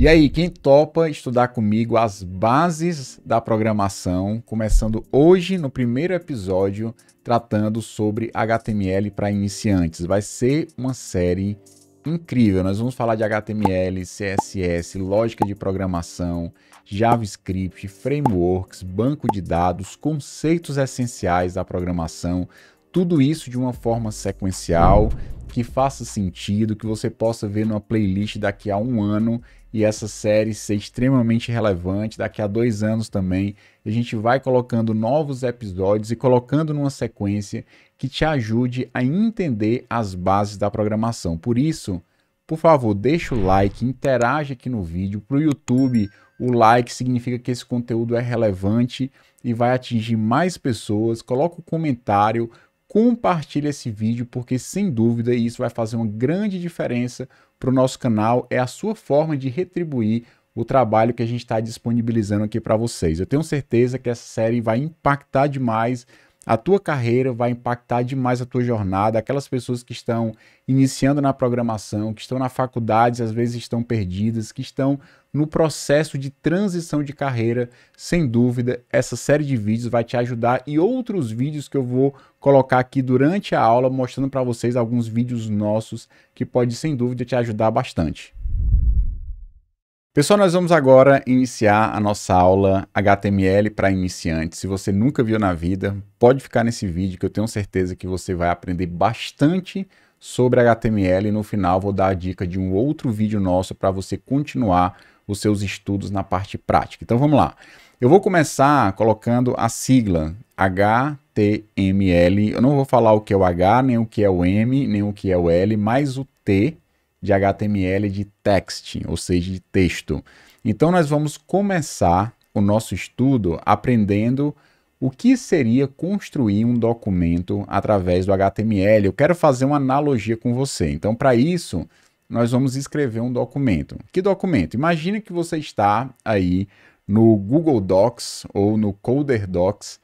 E aí, quem topa estudar comigo as bases da programação, começando hoje no primeiro episódio, tratando sobre HTML para iniciantes? Vai ser uma série incrível. Nós vamos falar de HTML, CSS, lógica de programação, JavaScript, frameworks, banco de dados, conceitos essenciais da programação, tudo isso de uma forma sequencial que faça sentido, que você possa ver numa playlist daqui a um ano e essa série ser extremamente relevante. Daqui a dois anos também, a gente vai colocando novos episódios e colocando numa sequência que te ajude a entender as bases da programação. Por isso, por favor, deixa o like, interage aqui no vídeo. Para o YouTube, o like significa que esse conteúdo é relevante e vai atingir mais pessoas. Coloca o um comentário, compartilha esse vídeo, porque sem dúvida isso vai fazer uma grande diferença para o nosso canal, é a sua forma de retribuir o trabalho que a gente está disponibilizando aqui para vocês. Eu tenho certeza que essa série vai impactar demais a tua carreira, vai impactar demais a tua jornada. Aquelas pessoas que estão iniciando na programação, que estão na faculdade, às vezes estão perdidas, que estão no processo de transição de carreira, sem dúvida, essa série de vídeos vai te ajudar e outros vídeos que eu vou colocar aqui durante a aula mostrando para vocês alguns vídeos nossos que pode sem dúvida te ajudar bastante. Pessoal, nós vamos agora iniciar a nossa aula HTML para iniciantes. Se você nunca viu na vida, pode ficar nesse vídeo que eu tenho certeza que você vai aprender bastante sobre HTML e no final vou dar a dica de um outro vídeo nosso para você continuar os seus estudos na parte prática. Então vamos lá. Eu vou começar colocando a sigla HTML. Eu não vou falar o que é o H, nem o que é o M, nem o que é o L, mas o T de HTML de text, ou seja, de texto. Então nós vamos começar o nosso estudo aprendendo o que seria construir um documento através do HTML. Eu quero fazer uma analogia com você. Então para isso, nós vamos escrever um documento. Que documento? Imagina que você está aí no Google Docs ou no Coder Docs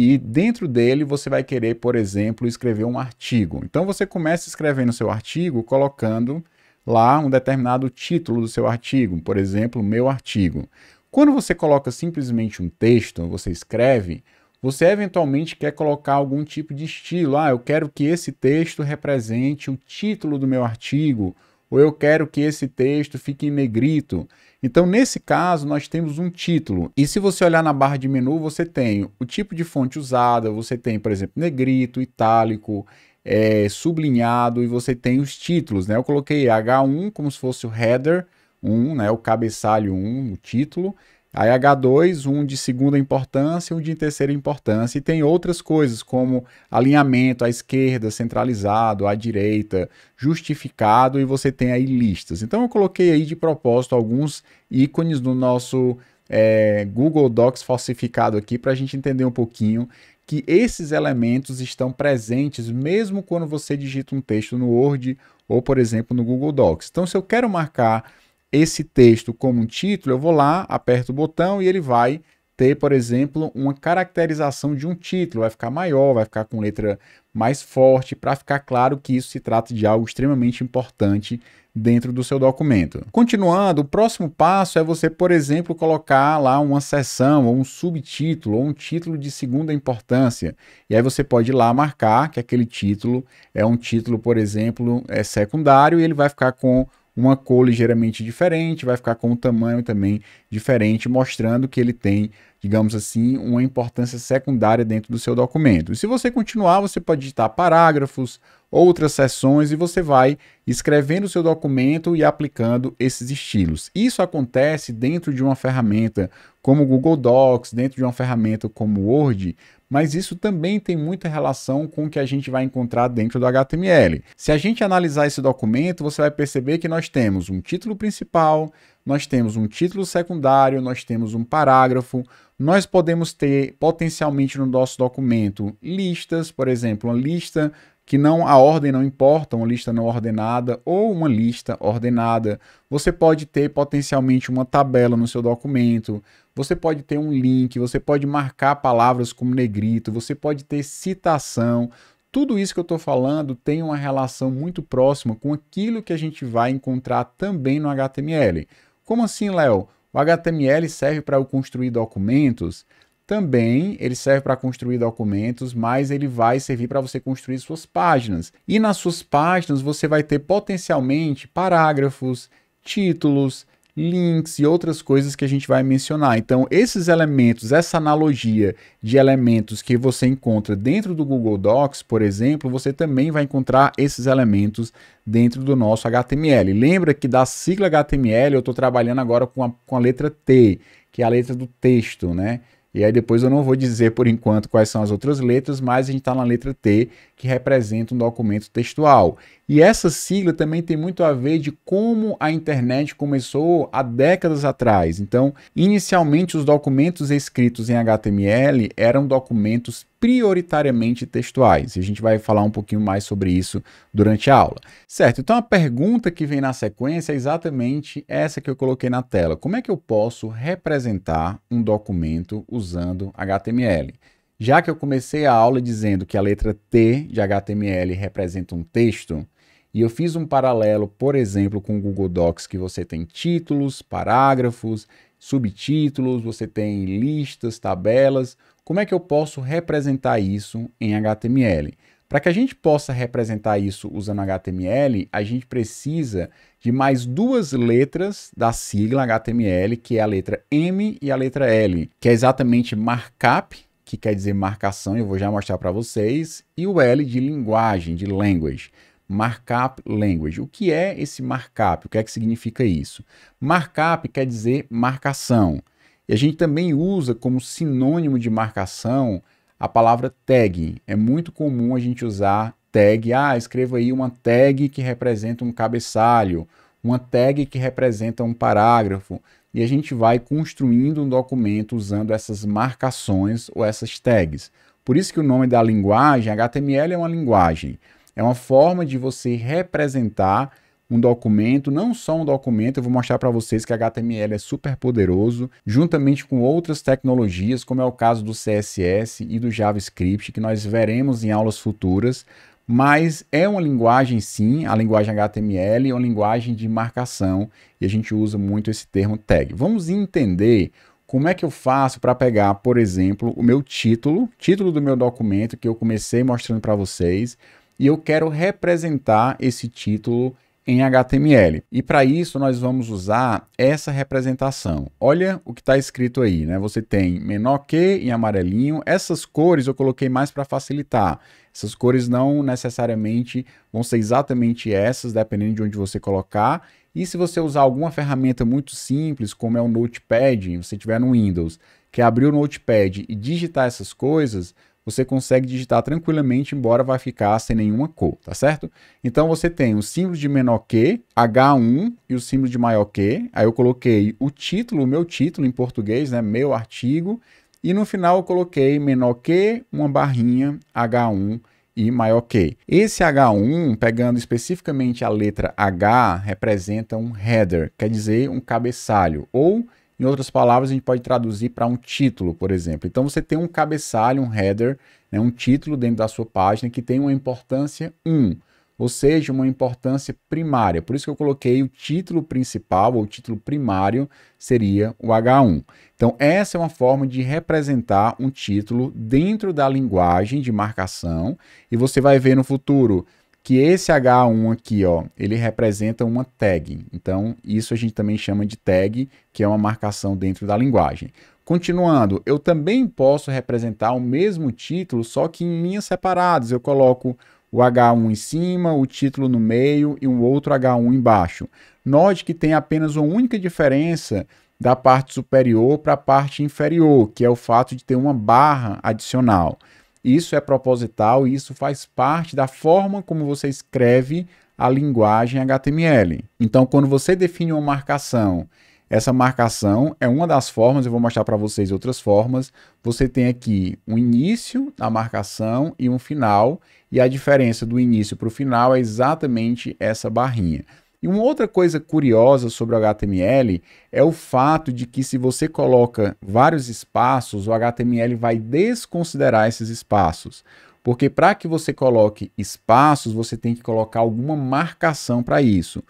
e dentro dele você vai querer, por exemplo, escrever um artigo. Então você começa escrevendo seu artigo colocando lá um determinado título do seu artigo, por exemplo, meu artigo. Quando você coloca simplesmente um texto, você escreve, você eventualmente quer colocar algum tipo de estilo. Ah, eu quero que esse texto represente o título do meu artigo ou eu quero que esse texto fique em negrito. Então, nesse caso, nós temos um título. E se você olhar na barra de menu, você tem o tipo de fonte usada, você tem, por exemplo, negrito, itálico, é, sublinhado, e você tem os títulos. Né? Eu coloquei H1 como se fosse o header 1, né? o cabeçalho 1, o título. Aí H2, um de segunda importância, um de terceira importância. E tem outras coisas como alinhamento à esquerda, centralizado, à direita, justificado, e você tem aí listas. Então eu coloquei aí de propósito alguns ícones do nosso é, Google Docs falsificado aqui para a gente entender um pouquinho que esses elementos estão presentes mesmo quando você digita um texto no Word ou, por exemplo, no Google Docs. Então, se eu quero marcar esse texto como um título, eu vou lá, aperto o botão e ele vai ter, por exemplo, uma caracterização de um título, vai ficar maior, vai ficar com letra mais forte, para ficar claro que isso se trata de algo extremamente importante dentro do seu documento. Continuando, o próximo passo é você, por exemplo, colocar lá uma seção, ou um subtítulo, ou um título de segunda importância. E aí você pode ir lá marcar que aquele título é um título, por exemplo, é secundário e ele vai ficar com uma cor ligeiramente diferente, vai ficar com um tamanho também diferente, mostrando que ele tem, digamos assim, uma importância secundária dentro do seu documento. E se você continuar, você pode digitar parágrafos, outras seções e você vai escrevendo o seu documento e aplicando esses estilos. Isso acontece dentro de uma ferramenta como o Google Docs, dentro de uma ferramenta como o Word, mas isso também tem muita relação com o que a gente vai encontrar dentro do HTML. Se a gente analisar esse documento, você vai perceber que nós temos um título principal, nós temos um título secundário, nós temos um parágrafo, nós podemos ter potencialmente no nosso documento listas, por exemplo, uma lista que não a ordem não importa, uma lista não ordenada ou uma lista ordenada. Você pode ter potencialmente uma tabela no seu documento, você pode ter um link, você pode marcar palavras como negrito, você pode ter citação. Tudo isso que eu estou falando tem uma relação muito próxima com aquilo que a gente vai encontrar também no HTML. Como assim, Léo? O HTML serve para eu construir documentos? também ele serve para construir documentos, mas ele vai servir para você construir suas páginas. E nas suas páginas você vai ter potencialmente parágrafos, títulos, links e outras coisas que a gente vai mencionar. Então, esses elementos, essa analogia de elementos que você encontra dentro do Google Docs, por exemplo, você também vai encontrar esses elementos dentro do nosso HTML. Lembra que da sigla HTML eu estou trabalhando agora com a, com a letra T, que é a letra do texto, né? E aí depois eu não vou dizer por enquanto quais são as outras letras, mas a gente está na letra T, que representa um documento textual. E essa sigla também tem muito a ver de como a internet começou há décadas atrás. Então, inicialmente os documentos escritos em HTML eram documentos prioritariamente textuais. E a gente vai falar um pouquinho mais sobre isso durante a aula. Certo, então a pergunta que vem na sequência é exatamente essa que eu coloquei na tela. Como é que eu posso representar um documento usando HTML? Já que eu comecei a aula dizendo que a letra T de HTML representa um texto, e eu fiz um paralelo, por exemplo, com o Google Docs, que você tem títulos, parágrafos, subtítulos, você tem listas, tabelas. Como é que eu posso representar isso em HTML? Para que a gente possa representar isso usando HTML, a gente precisa de mais duas letras da sigla HTML, que é a letra M e a letra L, que é exatamente markup, que quer dizer marcação, eu vou já mostrar para vocês, e o L de linguagem, de language markup language. O que é esse markup? O que é que significa isso? Markup quer dizer marcação. E a gente também usa como sinônimo de marcação a palavra tag. É muito comum a gente usar tag. Ah, escreva aí uma tag que representa um cabeçalho, uma tag que representa um parágrafo. E a gente vai construindo um documento usando essas marcações ou essas tags. Por isso que o nome da linguagem, HTML é uma linguagem. É uma forma de você representar um documento, não só um documento, eu vou mostrar para vocês que HTML é super poderoso, juntamente com outras tecnologias, como é o caso do CSS e do JavaScript, que nós veremos em aulas futuras, mas é uma linguagem sim, a linguagem HTML é uma linguagem de marcação e a gente usa muito esse termo tag. Vamos entender como é que eu faço para pegar, por exemplo, o meu título, título do meu documento que eu comecei mostrando para vocês, e eu quero representar esse título em HTML. E para isso nós vamos usar essa representação. Olha o que está escrito aí, né? Você tem menor que em amarelinho. Essas cores eu coloquei mais para facilitar. Essas cores não necessariamente vão ser exatamente essas, dependendo de onde você colocar. E se você usar alguma ferramenta muito simples, como é o Notepad, você tiver no Windows, que abrir o Notepad e digitar essas coisas, você consegue digitar tranquilamente, embora vai ficar sem nenhuma cor, tá certo? Então você tem o símbolo de menor que, H1 e o símbolo de maior que. Aí eu coloquei o título, o meu título em português, né, meu artigo, e no final eu coloquei menor que, uma barrinha, H1 e maior que. Esse H1, pegando especificamente a letra H, representa um header, quer dizer, um cabeçalho, ou em outras palavras, a gente pode traduzir para um título, por exemplo. Então você tem um cabeçalho, um header, né, um título dentro da sua página que tem uma importância 1, ou seja, uma importância primária. Por isso que eu coloquei o título principal ou o título primário seria o H1. Então essa é uma forma de representar um título dentro da linguagem de marcação e você vai ver no futuro que esse H1 aqui, ó, ele representa uma tag. Então, isso a gente também chama de tag, que é uma marcação dentro da linguagem. Continuando, eu também posso representar o mesmo título, só que em linhas separadas. Eu coloco o H1 em cima, o título no meio e um outro H1 embaixo. Note que tem apenas uma única diferença da parte superior para a parte inferior, que é o fato de ter uma barra adicional. Isso é proposital e isso faz parte da forma como você escreve a linguagem HTML. Então, quando você define uma marcação, essa marcação é uma das formas, eu vou mostrar para vocês outras formas. Você tem aqui um início da marcação e um final, e a diferença do início para o final é exatamente essa barrinha. E uma outra coisa curiosa sobre o HTML é o fato de que se você coloca vários espaços, o HTML vai desconsiderar esses espaços. Porque para que você coloque espaços, você tem que colocar alguma marcação para isso.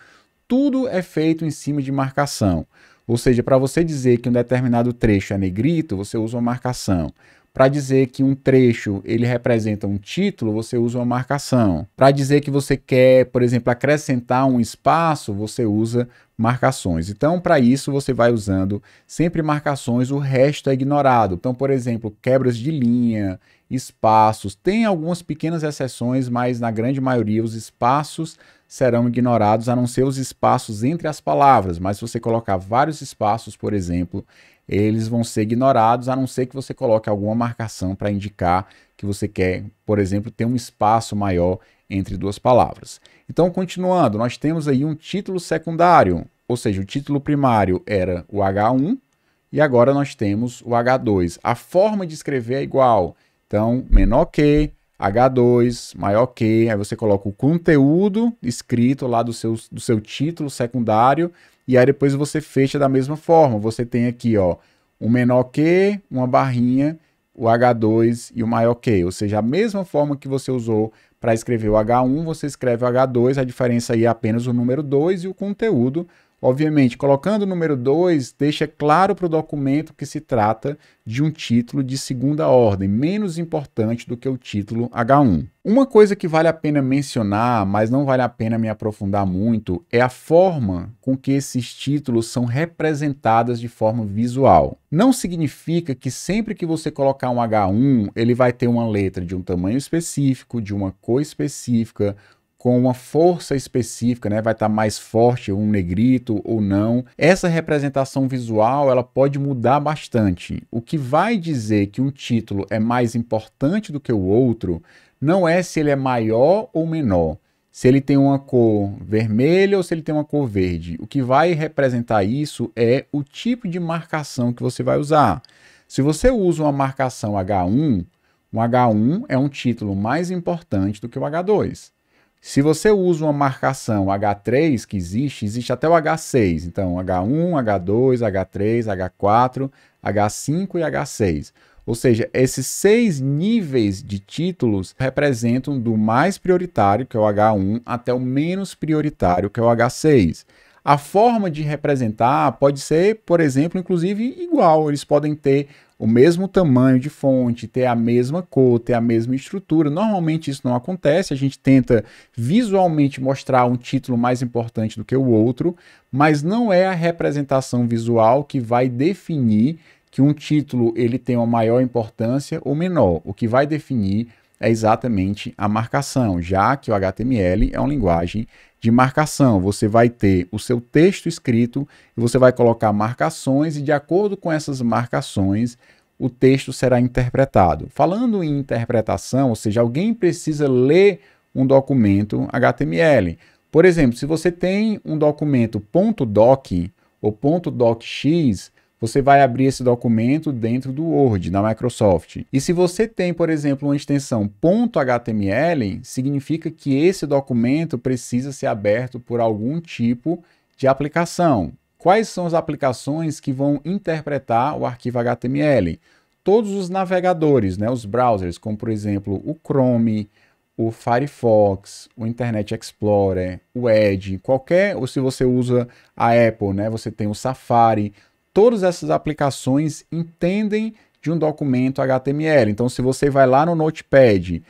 Tudo é feito em cima de marcação. Ou seja, para você dizer que um determinado trecho é negrito, você usa uma marcação. Para dizer que um trecho ele representa um título, você usa uma marcação. Para dizer que você quer, por exemplo, acrescentar um espaço, você usa marcações. Então, para isso, você vai usando sempre marcações, o resto é ignorado. Então, por exemplo, quebras de linha, espaços, tem algumas pequenas exceções, mas na grande maioria os espaços serão ignorados, a não ser os espaços entre as palavras. Mas se você colocar vários espaços, por exemplo, eles vão ser ignorados, a não ser que você coloque alguma marcação para indicar que você quer, por exemplo, ter um espaço maior entre duas palavras. Então, continuando, nós temos aí um título secundário, ou seja, o título primário era o H1 e agora nós temos o H2. A forma de escrever é igual, então, menor que, H2, maior que, aí você coloca o conteúdo escrito lá do seu, do seu título secundário e aí depois você fecha da mesma forma. Você tem aqui, ó, um menor Q, uma barrinha, o H2 e o maior Q. Ou seja, a mesma forma que você usou para escrever o H1, você escreve o H2, a diferença aí é apenas o número 2 e o conteúdo Obviamente, colocando o número 2, deixa claro para o documento que se trata de um título de segunda ordem, menos importante do que o título H1. Uma coisa que vale a pena mencionar, mas não vale a pena me aprofundar muito, é a forma com que esses títulos são representados de forma visual. Não significa que sempre que você colocar um H1, ele vai ter uma letra de um tamanho específico, de uma cor específica, com uma força específica, né? Vai estar tá mais forte um negrito ou não. Essa representação visual, ela pode mudar bastante. O que vai dizer que um título é mais importante do que o outro não é se ele é maior ou menor, se ele tem uma cor vermelha ou se ele tem uma cor verde. O que vai representar isso é o tipo de marcação que você vai usar. Se você usa uma marcação H1, o H1 é um título mais importante do que o H2. Se você usa uma marcação H3 que existe, existe até o H6. Então, H1, H2, H3, H4, H5 e H6. Ou seja, esses seis níveis de títulos representam do mais prioritário, que é o H1, até o menos prioritário, que é o H6. A forma de representar pode ser, por exemplo, inclusive igual. Eles podem ter o mesmo tamanho de fonte, ter a mesma cor, ter a mesma estrutura. Normalmente isso não acontece, a gente tenta visualmente mostrar um título mais importante do que o outro, mas não é a representação visual que vai definir que um título ele tem uma maior importância ou menor. O que vai definir é exatamente a marcação, já que o HTML é uma linguagem de marcação. Você vai ter o seu texto escrito e você vai colocar marcações e de acordo com essas marcações o texto será interpretado. Falando em interpretação, ou seja, alguém precisa ler um documento HTML. Por exemplo, se você tem um documento .doc ou .docx, você vai abrir esse documento dentro do Word, na Microsoft. E se você tem, por exemplo, uma extensão .html, significa que esse documento precisa ser aberto por algum tipo de aplicação. Quais são as aplicações que vão interpretar o arquivo HTML? Todos os navegadores, né, os browsers, como por exemplo o Chrome, o Firefox, o Internet Explorer, o Edge, qualquer, ou se você usa a Apple, né, você tem o Safari, todas essas aplicações entendem de um documento HTML. Então, se você vai lá no Notepad,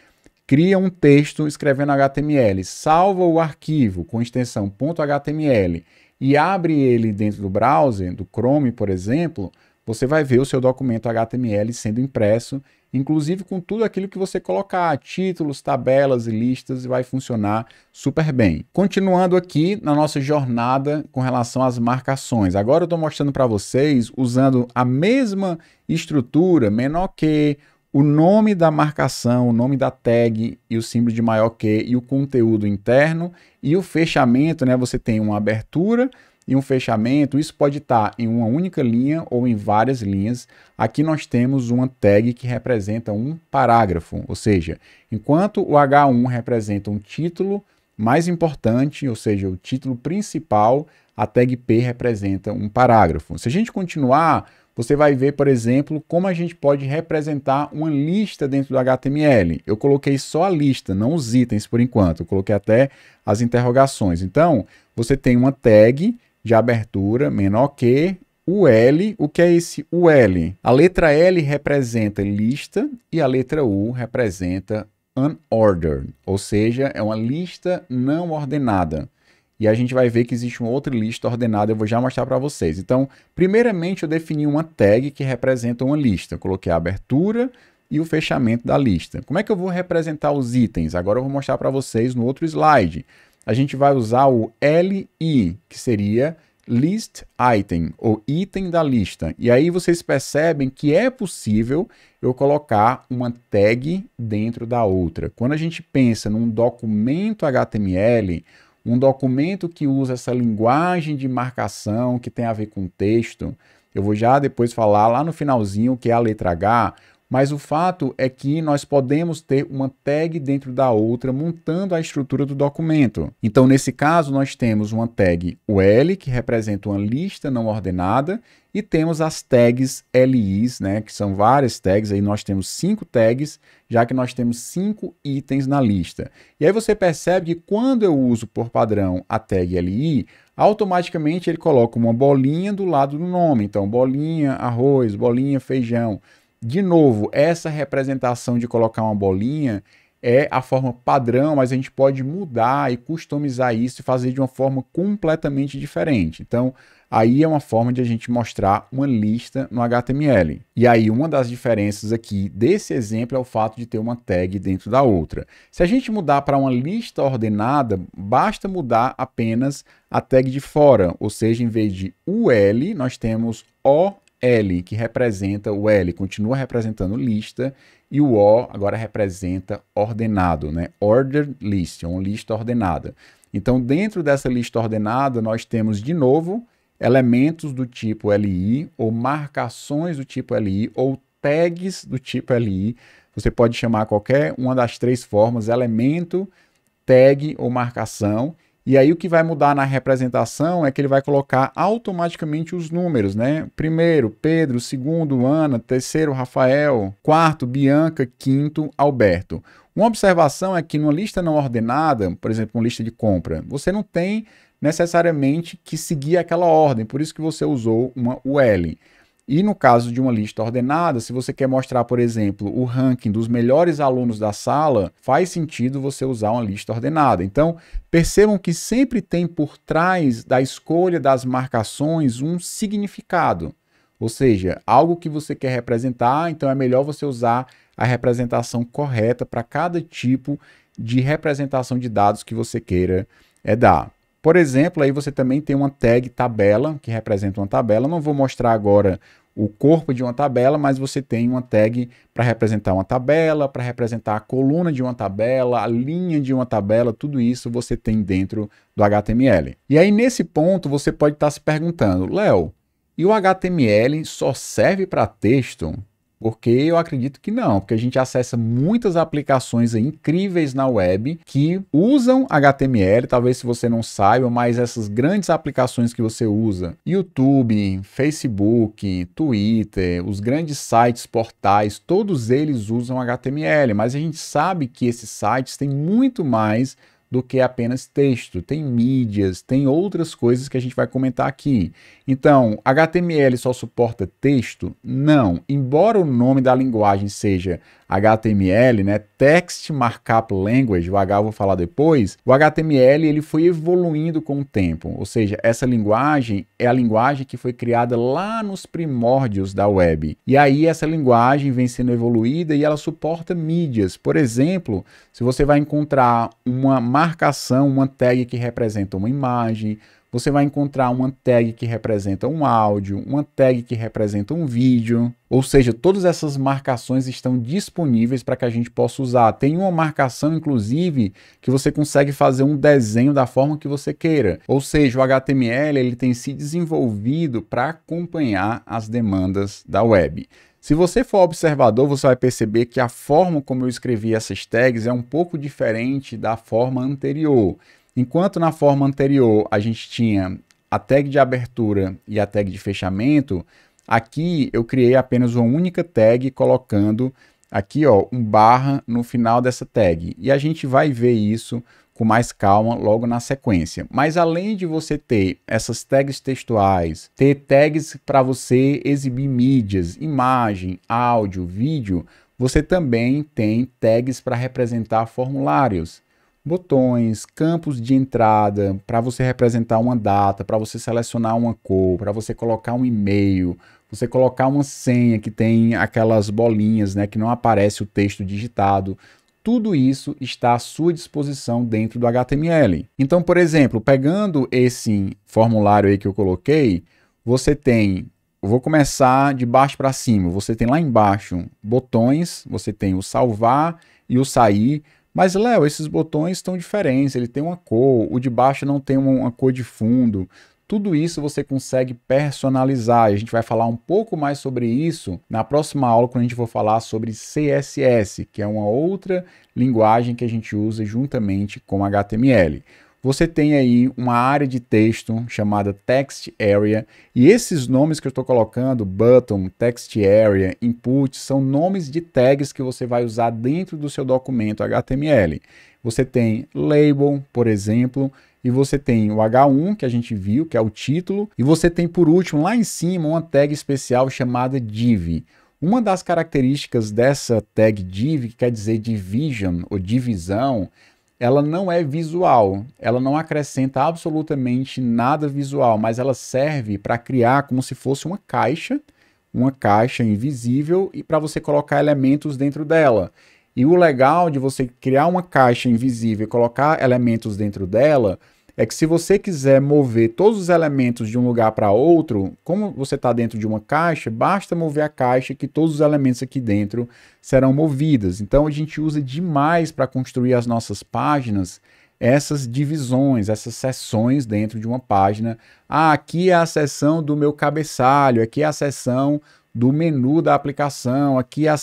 cria um texto escrevendo HTML, salva o arquivo com extensão .html e abre ele dentro do browser, do Chrome, por exemplo, você vai ver o seu documento HTML sendo impresso inclusive com tudo aquilo que você colocar, títulos, tabelas e listas, vai funcionar super bem. Continuando aqui na nossa jornada com relação às marcações, agora eu estou mostrando para vocês usando a mesma estrutura, menor que, o nome da marcação, o nome da tag e o símbolo de maior que e o conteúdo interno e o fechamento, né? Você tem uma abertura, e um fechamento, isso pode estar tá em uma única linha ou em várias linhas. Aqui nós temos uma tag que representa um parágrafo, ou seja, enquanto o H1 representa um título mais importante, ou seja, o título principal, a tag P representa um parágrafo. Se a gente continuar, você vai ver, por exemplo, como a gente pode representar uma lista dentro do HTML. Eu coloquei só a lista, não os itens por enquanto. Eu coloquei até as interrogações. Então, você tem uma tag de abertura menor que o L, o que é esse o L? A letra L representa lista e a letra U representa unordered, ou seja, é uma lista não ordenada. E a gente vai ver que existe uma outra lista ordenada, eu vou já mostrar para vocês. Então, primeiramente eu defini uma tag que representa uma lista. Eu coloquei a abertura e o fechamento da lista. Como é que eu vou representar os itens? Agora eu vou mostrar para vocês no outro slide a gente vai usar o LI, que seria list item, ou item da lista. E aí vocês percebem que é possível eu colocar uma tag dentro da outra. Quando a gente pensa num documento HTML, um documento que usa essa linguagem de marcação que tem a ver com texto, eu vou já depois falar lá no finalzinho que é a letra H, mas o fato é que nós podemos ter uma tag dentro da outra, montando a estrutura do documento. Então, nesse caso, nós temos uma tag UL, que representa uma lista não ordenada, e temos as tags LIs, né, que são várias tags, aí nós temos cinco tags, já que nós temos cinco itens na lista. E aí você percebe que quando eu uso por padrão a tag LI, automaticamente ele coloca uma bolinha do lado do nome, então bolinha arroz, bolinha feijão. De novo, essa representação de colocar uma bolinha é a forma padrão, mas a gente pode mudar e customizar isso e fazer de uma forma completamente diferente. Então, aí é uma forma de a gente mostrar uma lista no HTML. E aí, uma das diferenças aqui desse exemplo é o fato de ter uma tag dentro da outra. Se a gente mudar para uma lista ordenada, basta mudar apenas a tag de fora, ou seja, em vez de UL, nós temos OL L, que representa, o L continua representando lista, e o O agora representa ordenado, né? Ordered list, uma lista ordenada. Então, dentro dessa lista ordenada, nós temos de novo elementos do tipo LI, ou marcações do tipo LI, ou tags do tipo LI. Você pode chamar qualquer uma das três formas, elemento, tag ou marcação. E aí o que vai mudar na representação é que ele vai colocar automaticamente os números, né? Primeiro, Pedro, segundo, Ana, terceiro, Rafael, quarto, Bianca, quinto, Alberto. Uma observação é que numa lista não ordenada, por exemplo, uma lista de compra, você não tem necessariamente que seguir aquela ordem, por isso que você usou uma UL. E no caso de uma lista ordenada, se você quer mostrar, por exemplo, o ranking dos melhores alunos da sala, faz sentido você usar uma lista ordenada. Então, percebam que sempre tem por trás da escolha das marcações um significado, ou seja, algo que você quer representar, então é melhor você usar a representação correta para cada tipo de representação de dados que você queira é dar. Por exemplo, aí você também tem uma tag tabela, que representa uma tabela. Não vou mostrar agora o corpo de uma tabela, mas você tem uma tag para representar uma tabela, para representar a coluna de uma tabela, a linha de uma tabela, tudo isso você tem dentro do HTML. E aí nesse ponto você pode estar tá se perguntando, Léo, e o HTML só serve para texto? Porque eu acredito que não, porque a gente acessa muitas aplicações incríveis na web que usam HTML, talvez se você não saiba, mas essas grandes aplicações que você usa, YouTube, Facebook, Twitter, os grandes sites, portais, todos eles usam HTML, mas a gente sabe que esses sites têm muito mais do que apenas texto. Tem mídias, tem outras coisas que a gente vai comentar aqui. Então, HTML só suporta texto? Não. Embora o nome da linguagem seja HTML, né, Text Markup Language, o H eu vou falar depois, o HTML ele foi evoluindo com o tempo, ou seja, essa linguagem é a linguagem que foi criada lá nos primórdios da web. E aí essa linguagem vem sendo evoluída e ela suporta mídias. Por exemplo, se você vai encontrar uma marcação, uma tag que representa uma imagem, você vai encontrar uma tag que representa um áudio, uma tag que representa um vídeo, ou seja, todas essas marcações estão disponíveis para que a gente possa usar. Tem uma marcação, inclusive, que você consegue fazer um desenho da forma que você queira. Ou seja, o HTML ele tem se desenvolvido para acompanhar as demandas da web. Se você for observador, você vai perceber que a forma como eu escrevi essas tags é um pouco diferente da forma anterior. Enquanto na forma anterior a gente tinha a tag de abertura e a tag de fechamento, aqui eu criei apenas uma única tag colocando aqui ó, um barra no final dessa tag. E a gente vai ver isso com mais calma logo na sequência. Mas além de você ter essas tags textuais, ter tags para você exibir mídias, imagem, áudio, vídeo, você também tem tags para representar formulários botões, campos de entrada para você representar uma data, para você selecionar uma cor, para você colocar um e-mail, você colocar uma senha que tem aquelas bolinhas, né, que não aparece o texto digitado. Tudo isso está à sua disposição dentro do HTML. Então, por exemplo, pegando esse formulário aí que eu coloquei, você tem vou começar de baixo para cima. Você tem lá embaixo botões, você tem o salvar e o sair. Mas, Léo, esses botões estão diferentes, ele tem uma cor, o de baixo não tem uma, cor de fundo. Tudo isso você consegue personalizar. a gente vai falar um pouco mais sobre isso na próxima aula, quando a gente for falar sobre CSS, que é uma outra linguagem que a gente usa juntamente com HTML você tem aí uma área de texto chamada Text Area, e esses nomes que eu estou colocando, Button, Text Area, Input, são nomes de tags que você vai usar dentro do seu documento HTML. Você tem Label, por exemplo, e você tem o H1 que a gente viu, que é o título, e você tem por último lá em cima uma tag especial chamada div. Uma das características dessa tag div, que quer dizer division ou divisão, ela não é visual, ela não acrescenta absolutamente nada visual, mas ela serve para criar como se fosse uma caixa, uma caixa invisível e para você colocar elementos dentro dela. E o legal de você criar uma caixa invisível e colocar elementos dentro dela é que se você quiser mover todos os elementos de um lugar para outro, como você está dentro de uma caixa, basta mover a caixa que todos os elementos aqui dentro serão movidos. Então a gente usa demais para construir as nossas páginas essas divisões, essas seções dentro de uma página. Ah, aqui é a seção do meu cabeçalho, aqui é a seção do menu da aplicação, aqui é a,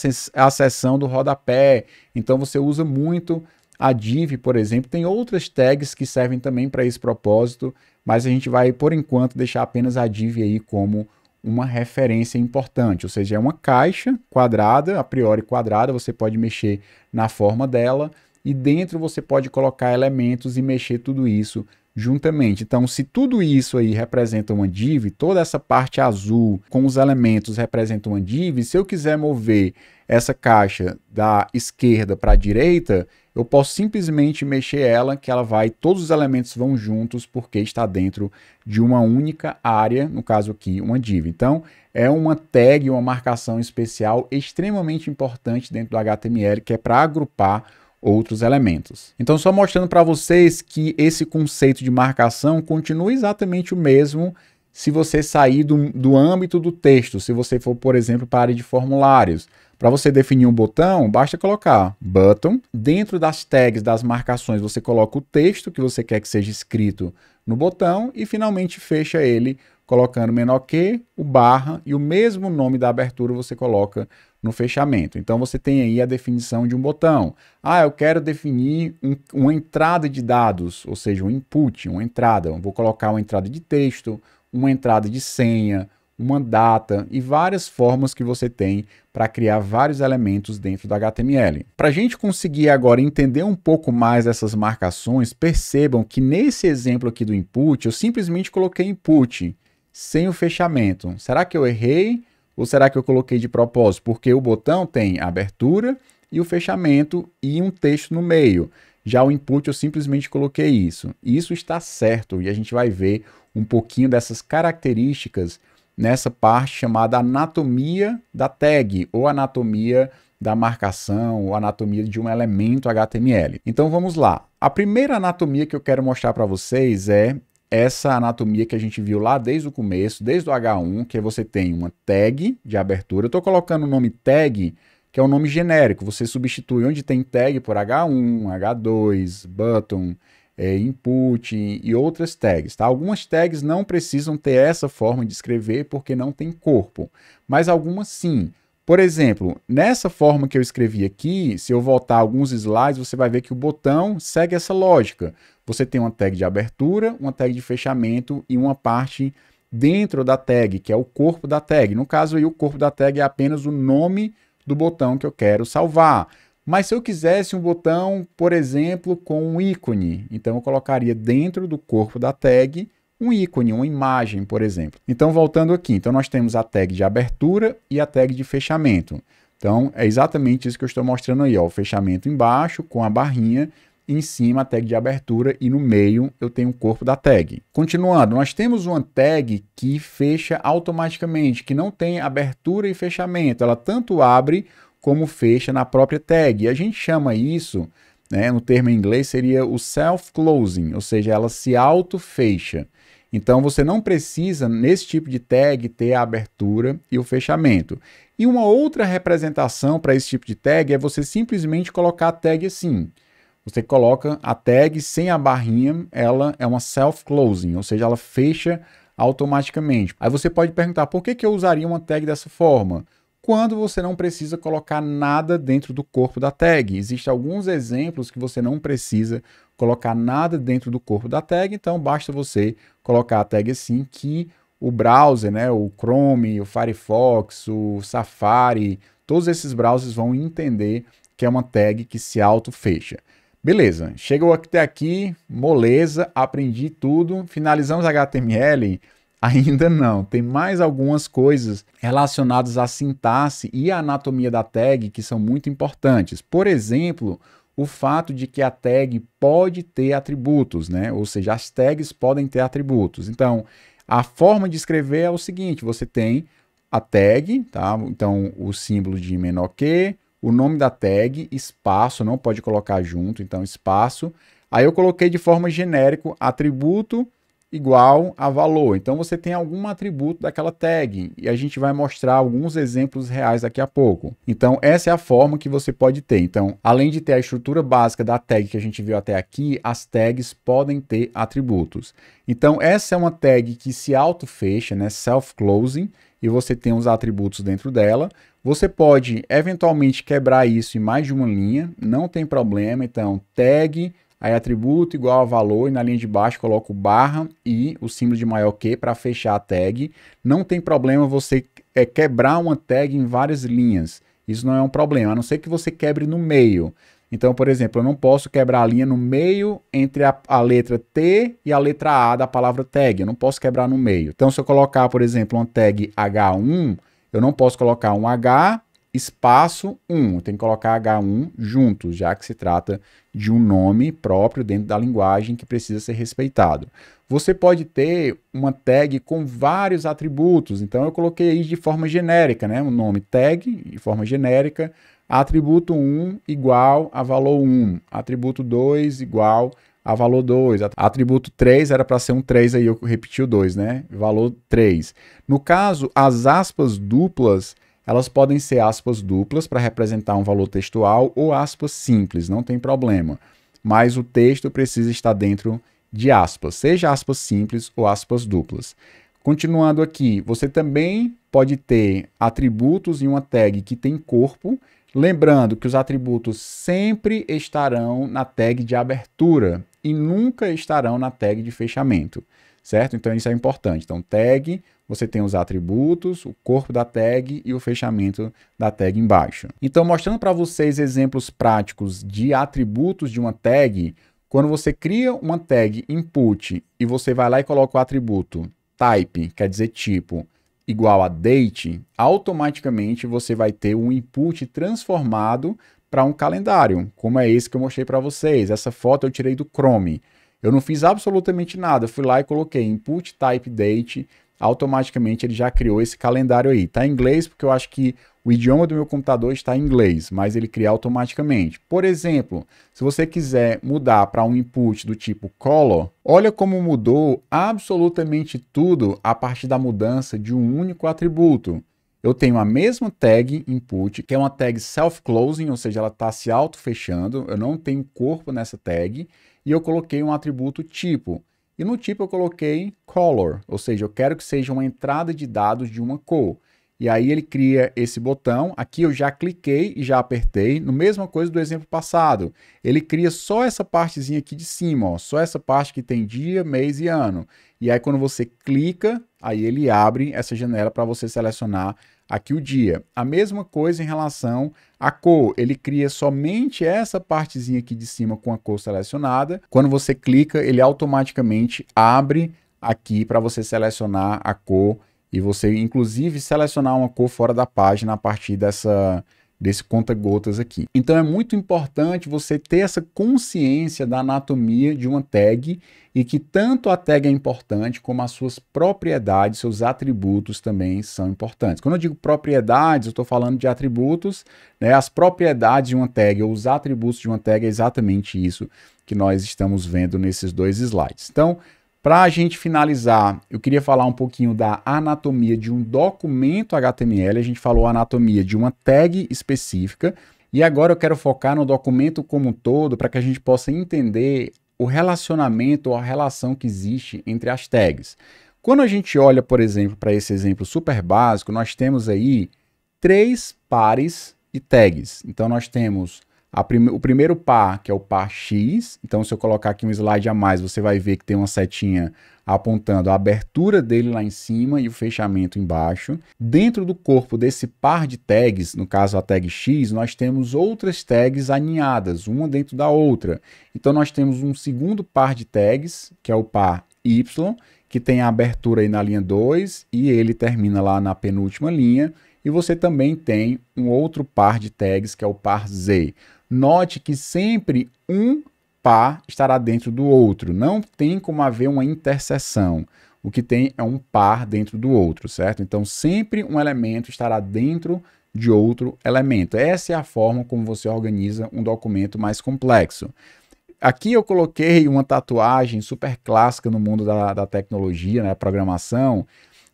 a seção do rodapé. Então você usa muito a div, por exemplo, tem outras tags que servem também para esse propósito, mas a gente vai, por enquanto, deixar apenas a div aí como uma referência importante, ou seja, é uma caixa quadrada, a priori quadrada, você pode mexer na forma dela e dentro você pode colocar elementos e mexer tudo isso juntamente. Então, se tudo isso aí representa uma div, toda essa parte azul com os elementos representa uma div, se eu quiser mover essa caixa da esquerda para a direita, eu posso simplesmente mexer ela, que ela vai, todos os elementos vão juntos, porque está dentro de uma única área, no caso aqui, uma div. Então, é uma tag, uma marcação especial extremamente importante dentro do HTML, que é para agrupar outros elementos. Então, só mostrando para vocês que esse conceito de marcação continua exatamente o mesmo se você sair do, do âmbito do texto, se você for, por exemplo, para a área de formulários, para você definir um botão, basta colocar button. Dentro das tags das marcações, você coloca o texto que você quer que seja escrito no botão e finalmente fecha ele colocando menor que, o barra e o mesmo nome da abertura você coloca no fechamento. Então você tem aí a definição de um botão. Ah, eu quero definir um, uma entrada de dados, ou seja, um input, uma entrada. Eu vou colocar uma entrada de texto, uma entrada de senha, uma data e várias formas que você tem para criar vários elementos dentro da HTML. Para a gente conseguir agora entender um pouco mais essas marcações, percebam que nesse exemplo aqui do input, eu simplesmente coloquei input sem o fechamento. Será que eu errei ou será que eu coloquei de propósito? Porque o botão tem abertura e o fechamento e um texto no meio. Já o input eu simplesmente coloquei isso. Isso está certo e a gente vai ver um pouquinho dessas características nessa parte chamada anatomia da tag ou anatomia da marcação ou anatomia de um elemento HTML. Então vamos lá. A primeira anatomia que eu quero mostrar para vocês é essa anatomia que a gente viu lá desde o começo, desde o H1, que é você tem uma tag de abertura. Eu estou colocando o nome tag, que é o um nome genérico. Você substitui onde tem tag por H1, H2, button, é, input e outras tags. Tá? Algumas tags não precisam ter essa forma de escrever porque não tem corpo, mas algumas sim. Por exemplo, nessa forma que eu escrevi aqui, se eu voltar alguns slides, você vai ver que o botão segue essa lógica. Você tem uma tag de abertura, uma tag de fechamento e uma parte dentro da tag, que é o corpo da tag. No caso aí, o corpo da tag é apenas o nome do botão que eu quero salvar. Mas se eu quisesse um botão, por exemplo, com um ícone, então eu colocaria dentro do corpo da tag um ícone, uma imagem, por exemplo. Então, voltando aqui, então nós temos a tag de abertura e a tag de fechamento. Então, é exatamente isso que eu estou mostrando aí, ó, o fechamento embaixo com a barrinha, em cima a tag de abertura e no meio eu tenho o corpo da tag. Continuando, nós temos uma tag que fecha automaticamente, que não tem abertura e fechamento, ela tanto abre como fecha na própria tag. E a gente chama isso, né, no termo em inglês, seria o self-closing, ou seja, ela se auto-fecha. Então você não precisa, nesse tipo de tag, ter a abertura e o fechamento. E uma outra representação para esse tipo de tag é você simplesmente colocar a tag assim. Você coloca a tag sem a barrinha, ela é uma self-closing, ou seja, ela fecha automaticamente. Aí você pode perguntar por que, que eu usaria uma tag dessa forma? quando você não precisa colocar nada dentro do corpo da tag. Existem alguns exemplos que você não precisa colocar nada dentro do corpo da tag, então basta você colocar a tag assim que o browser, né, o Chrome, o Firefox, o Safari, todos esses browsers vão entender que é uma tag que se auto-fecha. Beleza, chegou até aqui, moleza, aprendi tudo, finalizamos HTML, Ainda não. Tem mais algumas coisas relacionadas à sintaxe e à anatomia da tag que são muito importantes. Por exemplo, o fato de que a tag pode ter atributos, né? Ou seja, as tags podem ter atributos. Então, a forma de escrever é o seguinte: você tem a tag, tá? Então, o símbolo de menor que, o nome da tag, espaço, não pode colocar junto, então espaço. Aí eu coloquei de forma genérica atributo igual a valor. Então você tem algum atributo daquela tag e a gente vai mostrar alguns exemplos reais daqui a pouco. Então essa é a forma que você pode ter. Então, além de ter a estrutura básica da tag que a gente viu até aqui, as tags podem ter atributos. Então essa é uma tag que se auto-fecha, né, self-closing, e você tem os atributos dentro dela. Você pode eventualmente quebrar isso em mais de uma linha, não tem problema. Então, tag aí atributo igual a valor e na linha de baixo coloco barra e o símbolo de maior que para fechar a tag. Não tem problema você é, quebrar uma tag em várias linhas. Isso não é um problema, a não ser que você quebre no meio. Então, por exemplo, eu não posso quebrar a linha no meio entre a, a, letra T e a letra A da palavra tag. Eu não posso quebrar no meio. Então, se eu colocar, por exemplo, uma tag H1, eu não posso colocar um H espaço 1. Eu tenho que colocar H1 junto, já que se trata de um nome próprio dentro da linguagem que precisa ser respeitado. Você pode ter uma tag com vários atributos, então eu coloquei aí de forma genérica, né? O nome tag de forma genérica, atributo 1 igual a valor 1, atributo 2 igual a valor 2, atributo 3 era para ser um 3 aí eu repeti o 2, né? Valor 3. No caso, as aspas duplas elas podem ser aspas duplas para representar um valor textual ou aspas simples, não tem problema. Mas o texto precisa estar dentro de aspas, seja aspas simples ou aspas duplas. Continuando aqui, você também pode ter atributos em uma tag que tem corpo, lembrando que os atributos sempre estarão na tag de abertura e nunca estarão na tag de fechamento, certo? Então isso é importante. Então tag você tem os atributos, o corpo da tag e o fechamento da tag embaixo. Então, mostrando para vocês exemplos práticos de atributos de uma tag, quando você cria uma tag input e você vai lá e coloca o atributo type, quer dizer tipo, igual a date, automaticamente você vai ter um input transformado para um calendário, como é esse que eu mostrei para vocês. Essa foto eu tirei do Chrome. Eu não fiz absolutamente nada, fui lá e coloquei input type date, automaticamente ele já criou esse calendário aí. Está em inglês porque eu acho que o idioma do meu computador está em inglês, mas ele cria automaticamente. Por exemplo, se você quiser mudar para um input do tipo color, olha como mudou absolutamente tudo a partir da mudança de um único atributo. Eu tenho a mesma tag input, que é uma tag self-closing, ou seja, ela está se auto-fechando, eu não tenho corpo nessa tag, e eu coloquei um atributo tipo. E no tipo eu coloquei color, ou seja, eu quero que seja uma entrada de dados de uma cor. E aí ele cria esse botão, aqui eu já cliquei e já apertei, no mesma coisa do exemplo passado. Ele cria só essa partezinha aqui de cima, ó, só essa parte que tem dia, mês e ano. E aí quando você clica, aí ele abre essa janela para você selecionar aqui o dia. A mesma coisa em relação à cor, ele cria somente essa partezinha aqui de cima com a cor selecionada. Quando você clica, ele automaticamente abre aqui para você selecionar a cor e você inclusive selecionar uma cor fora da página a partir dessa desse conta-gotas aqui. Então é muito importante você ter essa consciência da anatomia de uma tag e que tanto a tag é importante como as suas propriedades, seus atributos também são importantes. Quando eu digo propriedades, eu estou falando de atributos, né? as propriedades de uma tag ou os atributos de uma tag é exatamente isso que nós estamos vendo nesses dois slides. Então, para a gente finalizar, eu queria falar um pouquinho da anatomia de um documento HTML. A gente falou a anatomia de uma tag específica. E agora eu quero focar no documento como um todo para que a gente possa entender o relacionamento ou a relação que existe entre as tags. Quando a gente olha, por exemplo, para esse exemplo super básico, nós temos aí três pares de tags. Então nós temos o primeiro par, que é o par X, então se eu colocar aqui um slide a mais, você vai ver que tem uma setinha apontando a abertura dele lá em cima e o fechamento embaixo. Dentro do corpo desse par de tags, no caso a tag X, nós temos outras tags aninhadas, uma dentro da outra. Então nós temos um segundo par de tags, que é o par Y, que tem a abertura aí na linha 2 e ele termina lá na penúltima linha. E você também tem um outro par de tags, que é o par Z. Note que sempre um par estará dentro do outro, não tem como haver uma interseção. O que tem é um par dentro do outro, certo? Então sempre um elemento estará dentro de outro elemento. Essa é a forma como você organiza um documento mais complexo. Aqui eu coloquei uma tatuagem super clássica no mundo da, da tecnologia, né, programação,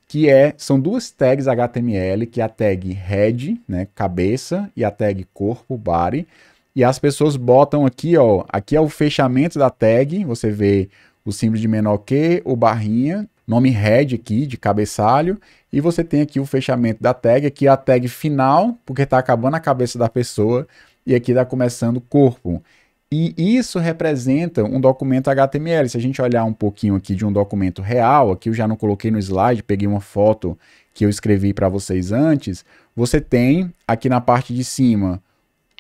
que é, são duas tags HTML, que é a tag head, né, cabeça, e a tag corpo, body. E as pessoas botam aqui, ó, aqui é o fechamento da tag, você vê o símbolo de menor que, o barrinha, nome head aqui de cabeçalho, e você tem aqui o fechamento da tag, aqui é a tag final, porque está acabando a cabeça da pessoa, e aqui está começando o corpo. E isso representa um documento HTML. Se a gente olhar um pouquinho aqui de um documento real, aqui eu já não coloquei no slide, peguei uma foto que eu escrevi para vocês antes, você tem aqui na parte de cima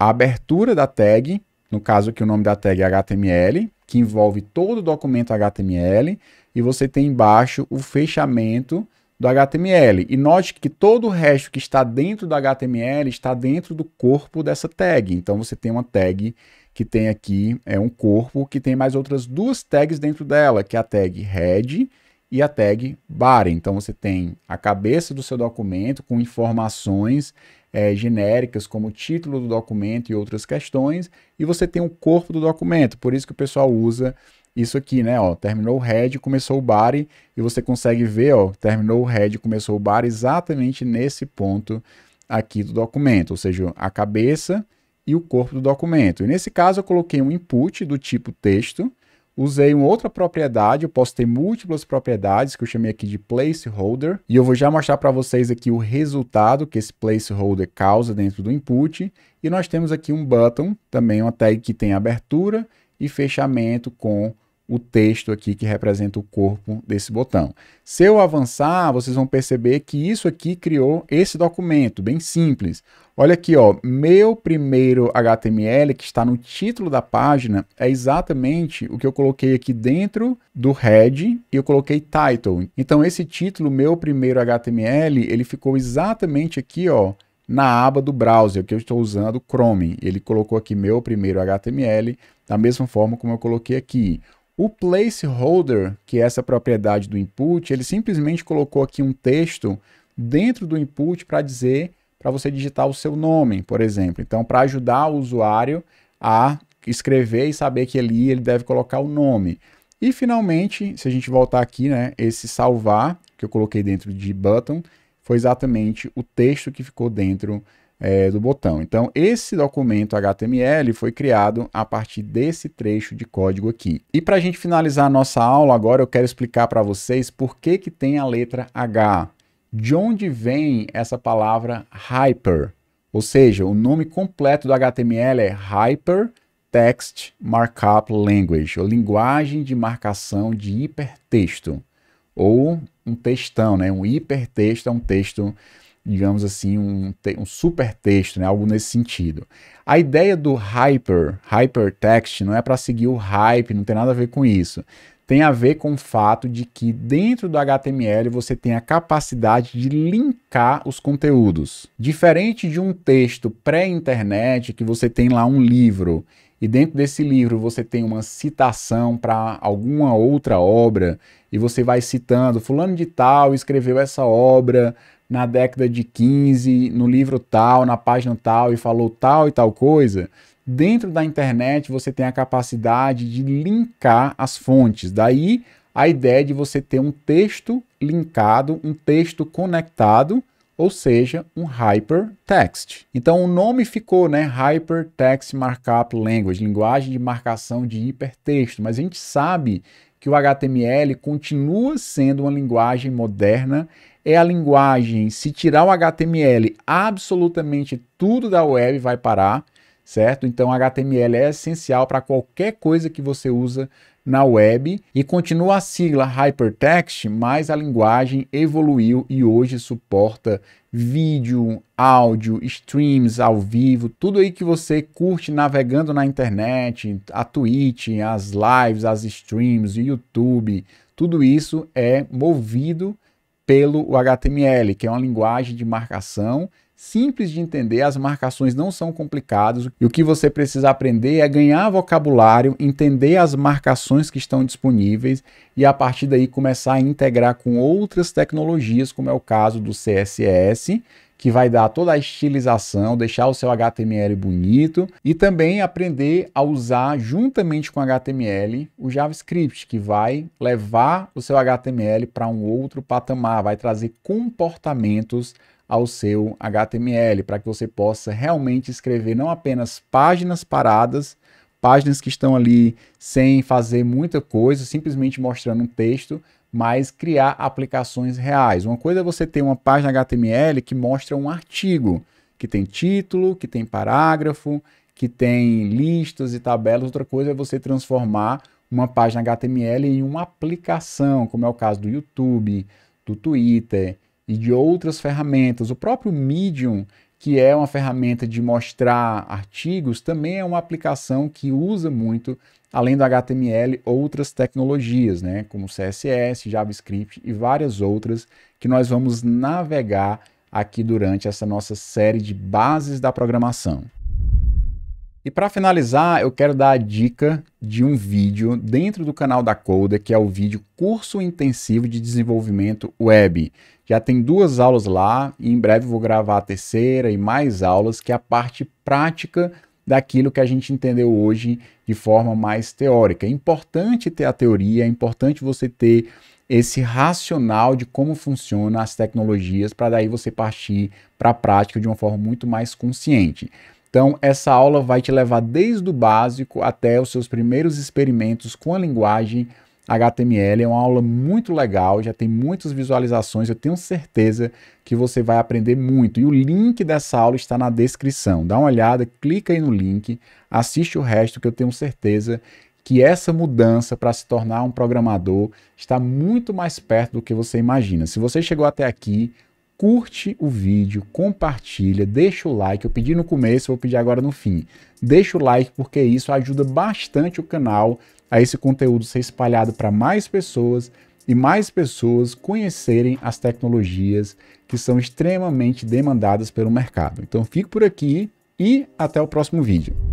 a abertura da tag, no caso aqui o nome da tag é HTML, que envolve todo o documento HTML, e você tem embaixo o fechamento do HTML. E note que todo o resto que está dentro do HTML está dentro do corpo dessa tag. Então você tem uma tag que tem aqui é um corpo que tem mais outras duas tags dentro dela, que é a tag head e a tag body. Então você tem a cabeça do seu documento com informações é, genéricas, como o título do documento e outras questões, e você tem o corpo do documento, por isso que o pessoal usa isso aqui, né? Ó, terminou o head, começou o body, e você consegue ver, ó, terminou o head, começou o body exatamente nesse ponto aqui do documento, ou seja, a cabeça e o corpo do documento. E nesse caso eu coloquei um input do tipo texto, usei uma outra propriedade, eu posso ter múltiplas propriedades, que eu chamei aqui de placeholder, e eu vou já mostrar para vocês aqui o resultado que esse placeholder causa dentro do input, e nós temos aqui um button, também uma tag que tem abertura e fechamento com o texto aqui que representa o corpo desse botão. Se eu avançar, vocês vão perceber que isso aqui criou esse documento, bem simples. Olha aqui, ó, meu primeiro HTML que está no título da página é exatamente o que eu coloquei aqui dentro do head e eu coloquei title. Então esse título, meu primeiro HTML, ele ficou exatamente aqui, ó, na aba do browser que eu estou usando, Chrome. Ele colocou aqui meu primeiro HTML da mesma forma como eu coloquei aqui. O placeholder, que é essa propriedade do input, ele simplesmente colocou aqui um texto dentro do input para dizer para você digitar o seu nome, por exemplo. Então, para ajudar o usuário a escrever e saber que ali ele deve colocar o nome. E finalmente, se a gente voltar aqui, né, esse salvar que eu coloquei dentro de button foi exatamente o texto que ficou dentro é, do botão. Então, esse documento HTML foi criado a partir desse trecho de código aqui. E para a gente finalizar a nossa aula agora, eu quero explicar para vocês por que, que tem a letra H. De onde vem essa palavra hyper? Ou seja, o nome completo do HTML é Hyper Text Markup Language, ou linguagem de marcação de hipertexto, ou um textão, né? Um hipertexto é um texto digamos assim, um, um super texto, né? algo nesse sentido. A ideia do hyper, hypertext, não é para seguir o hype, não tem nada a ver com isso. Tem a ver com o fato de que dentro do HTML você tem a capacidade de linkar os conteúdos. Diferente de um texto pré-internet, que você tem lá um livro e dentro desse livro você tem uma citação para alguma outra obra e você vai citando fulano de tal escreveu essa obra na década de 15, no livro tal, na página tal, e falou tal e tal coisa, dentro da internet você tem a capacidade de linkar as fontes. Daí a ideia de você ter um texto linkado, um texto conectado, ou seja, um hypertext. Então o nome ficou, né, Hypertext Markup Language, linguagem de marcação de hipertexto, mas a gente sabe que o HTML continua sendo uma linguagem moderna é a linguagem. Se tirar o HTML, absolutamente tudo da web vai parar, certo? Então, HTML é essencial para qualquer coisa que você usa na web e continua a sigla Hypertext, mas a linguagem evoluiu e hoje suporta vídeo, áudio, streams ao vivo, tudo aí que você curte navegando na internet, a Twitch, as lives, as streams, o YouTube, tudo isso é movido pelo HTML, que é uma linguagem de marcação simples de entender, as marcações não são complicadas e o que você precisa aprender é ganhar vocabulário, entender as marcações que estão disponíveis e a partir daí começar a integrar com outras tecnologias, como é o caso do CSS, que vai dar toda a estilização, deixar o seu HTML bonito e também aprender a usar juntamente com HTML o JavaScript, que vai levar o seu HTML para um outro patamar, vai trazer comportamentos ao seu HTML, para que você possa realmente escrever não apenas páginas paradas, páginas que estão ali sem fazer muita coisa, simplesmente mostrando um texto, mas criar aplicações reais. Uma coisa é você ter uma página HTML que mostra um artigo, que tem título, que tem parágrafo, que tem listas e tabelas. Outra coisa é você transformar uma página HTML em uma aplicação, como é o caso do YouTube, do Twitter e de outras ferramentas. O próprio Medium, que é uma ferramenta de mostrar artigos, também é uma aplicação que usa muito além do HTML, outras tecnologias, né, como CSS, JavaScript e várias outras que nós vamos navegar aqui durante essa nossa série de bases da programação. E para finalizar, eu quero dar a dica de um vídeo dentro do canal da Coda, que é o vídeo Curso Intensivo de Desenvolvimento Web. Já tem duas aulas lá e em breve vou gravar a terceira e mais aulas, que é a parte prática daquilo que a gente entendeu hoje de forma mais teórica. É importante ter a teoria, é importante você ter esse racional de como funcionam as tecnologias para daí você partir para a prática de uma forma muito mais consciente. Então, essa aula vai te levar desde o básico até os seus primeiros experimentos com a linguagem HTML é uma aula muito legal, já tem muitas visualizações, eu tenho certeza que você vai aprender muito. E o link dessa aula está na descrição. Dá uma olhada, clica aí no link, assiste o resto que eu tenho certeza que essa mudança para se tornar um programador está muito mais perto do que você imagina. Se você chegou até aqui, curte o vídeo, compartilha, deixa o like. Eu pedi no começo, vou pedir agora no fim. Deixa o like porque isso ajuda bastante o canal a esse conteúdo ser espalhado para mais pessoas e mais pessoas conhecerem as tecnologias que são extremamente demandadas pelo mercado. Então fico por aqui e até o próximo vídeo.